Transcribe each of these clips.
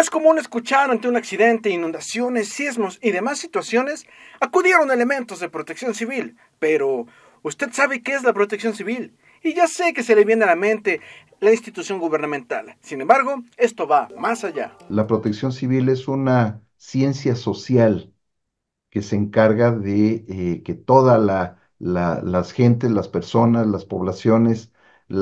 Es común escuchar ante un accidente, inundaciones, sismos y demás situaciones, acudieron elementos de protección civil, pero usted sabe qué es la protección civil y ya sé que se le viene a la mente la institución gubernamental. Sin embargo, esto va más allá. La protección civil es una ciencia social que se encarga de eh, que toda la, las gentes, las personas, las poblaciones, eh,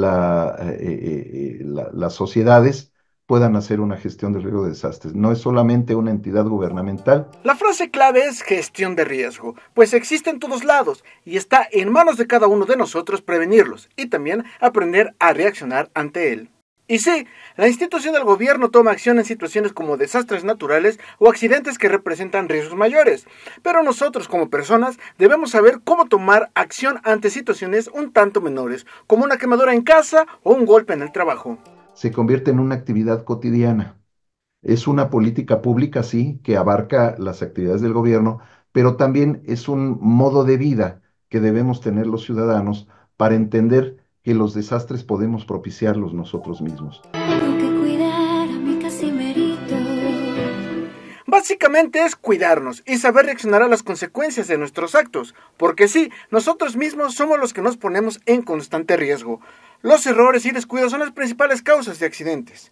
eh, las sociedades puedan hacer una gestión de riesgo de desastres. No es solamente una entidad gubernamental. La frase clave es gestión de riesgo, pues existe en todos lados y está en manos de cada uno de nosotros prevenirlos y también aprender a reaccionar ante él. Y sí, la institución del gobierno toma acción en situaciones como desastres naturales o accidentes que representan riesgos mayores, pero nosotros como personas debemos saber cómo tomar acción ante situaciones un tanto menores, como una quemadura en casa o un golpe en el trabajo se convierte en una actividad cotidiana. Es una política pública, sí, que abarca las actividades del gobierno, pero también es un modo de vida que debemos tener los ciudadanos para entender que los desastres podemos propiciarlos nosotros mismos. Básicamente es cuidarnos y saber reaccionar a las consecuencias de nuestros actos, porque sí, nosotros mismos somos los que nos ponemos en constante riesgo. Los errores y descuidos son las principales causas de accidentes.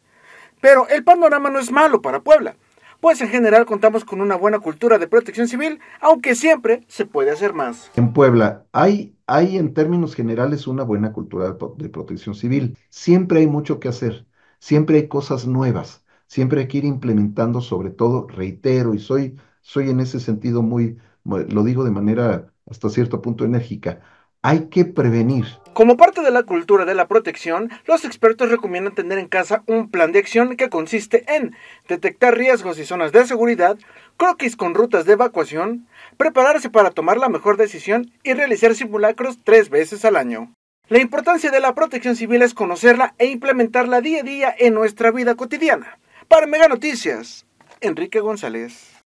Pero el panorama no es malo para Puebla, pues en general contamos con una buena cultura de protección civil, aunque siempre se puede hacer más. En Puebla hay, hay en términos generales una buena cultura de protección civil. Siempre hay mucho que hacer, siempre hay cosas nuevas Siempre hay que ir implementando, sobre todo, reitero, y soy, soy en ese sentido muy, lo digo de manera hasta cierto punto enérgica, hay que prevenir. Como parte de la cultura de la protección, los expertos recomiendan tener en casa un plan de acción que consiste en detectar riesgos y zonas de seguridad, croquis con rutas de evacuación, prepararse para tomar la mejor decisión y realizar simulacros tres veces al año. La importancia de la protección civil es conocerla e implementarla día a día en nuestra vida cotidiana. Para Mega Noticias, Enrique González.